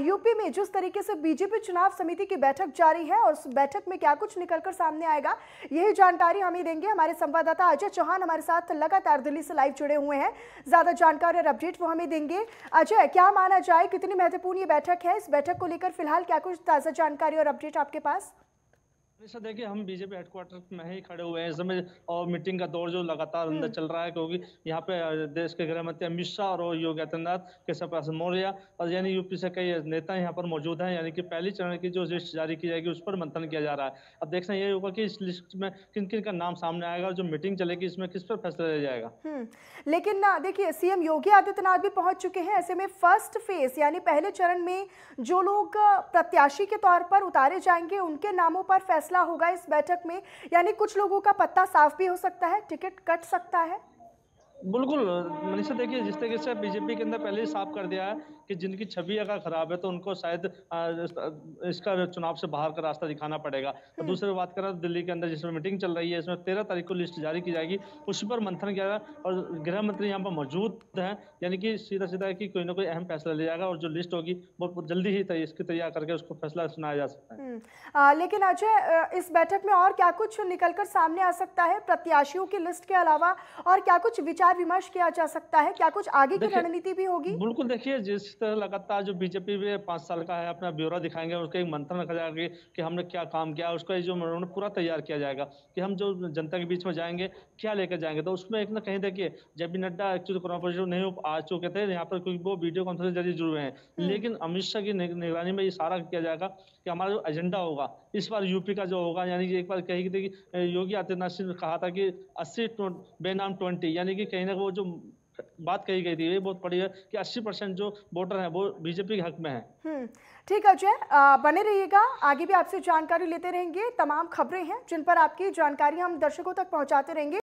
UP में जिस तरीके से बीजेपी चुनाव समिति की बैठक जारी है और उस बैठक में क्या कुछ निकलकर सामने आएगा यही जानकारी हम ही देंगे हमारे संवाददाता अजय चौहान हमारे साथ लगातार दिल्ली से लाइव जुड़े हुए हैं ज़्यादा जानकारी और अपडेट वो हमें देंगे अजय क्या माना जाए कितनी महत्वपूर्ण ये बैठक है इस बैठक को लेकर फिलहाल क्या कुछ ताज़ा जानकारी और अपडेट आपके पास सर देखिए हम बीजेपी हेडक्वार्टर में ही खड़े हुए हैं समय और मीटिंग का दौर जो लगातार अंदर हम्म। चल रहा है क्योंकि यहाँ पे देश के गृह मंत्री अमित शाह और योगी आदित्यनाथ केशव प्रसाद मौर्य और यानी यूपी से कई नेता यहाँ पर मौजूद हैं यानी कि पहली चरण की जो लिस्ट जारी की जाएगी उस पर मंथन किया जा रहा है अब देखना यही होगा की इस लिस्ट में किन किन का नाम सामने आएगा और जो मीटिंग चलेगी इसमें किस पर फैसला लिया जाएगा हम्म, लेकिन देखिये देखिए सीएम योगी आदित्यनाथ भी पहुंच चुके हैं ऐसे में फर्स्ट फेज यानी पहले चरण में जो लोग प्रत्याशी के तौर पर उतारे जाएंगे उनके नामों पर फैसला फैसला होगा इस बैठक में यानी कुछ लोगों का पत्ता साफ भी हो सकता है टिकट कट सकता है बिल्कुल मनीषा देखिए जिस तरीके से बीजेपी के अंदर पहले ही साफ कर दिया है कि जिनकी छवि अगर खराब है तो उनको शायद इसका चुनाव से बाहर का रास्ता दिखाना पड़ेगा और हम्म। दूसरी बात करें तो दिल्ली के अंदर जिसमें मीटिंग चल रही है इसमें तेरह तारीख को लिस्ट जारी की जाएगी उस पर मंथन किया और गृह मंत्री यहाँ पर मौजूद है यानी कि सीधा सीधा कि कोई ना कोई अहम फैसला लिया जाएगा और जो लिस्ट होगी बहुत जल्दी ही इसकी तैयार करके उसको फैसला सुनाया जा सकता है हम्म। लेकिन अजय इस बैठक में और क्या कुछ निकलकर सामने आ सकता है प्रत्याशियों की लिस्ट के अलावा और क्या कुछ विचार विचार विमर्श किया जा सकता है क्या कुछ आगे की रणनीति भी होगी बिल्कुल देखिए जिस तरह लगातार जो बीजेपी में पांच साल का है अपना ब्यौरा दिखाएंगे उसका एक मंथन रखा जाएगा कि हमने क्या काम किया उसका जो मनोरण पूरा तैयार किया जाएगा कि हम जो जनता के बीच में जाएंगे क्या लेकर जाएंगे तो उसमें एक ना कहीं देखिए जब भी नड्डा एक्चुअली कोरोना पॉजिटिव नहीं आ चुके थे यहाँ पर क्योंकि वो वीडियो कॉन्फ्रेंस जरिए जुड़े हैं हम्म। लेकिन अमित शाह की निगरानी में ये सारा किया जाएगा कि हमारा जो एजेंडा होगा इस बार यूपी का जो होगा यानी कि एक बार कही थी कि योगी आदित्यनाथ ने कहा था कि अस्सी बेनाम ट्वेंटी यानी कि कहीं कहीं ना वो जो बात कही गई थी ये बहुत बड़ी है कि 80 परसेंट जो वोटर हैं वो बीजेपी के हक में हैं हम्म, ठीक है अजय बने रहिएगा आगे भी आपसे जानकारी लेते रहेंगे तमाम खबरें हैं जिन पर आपकी जानकारी हम दर्शकों तक पहुंचाते रहेंगे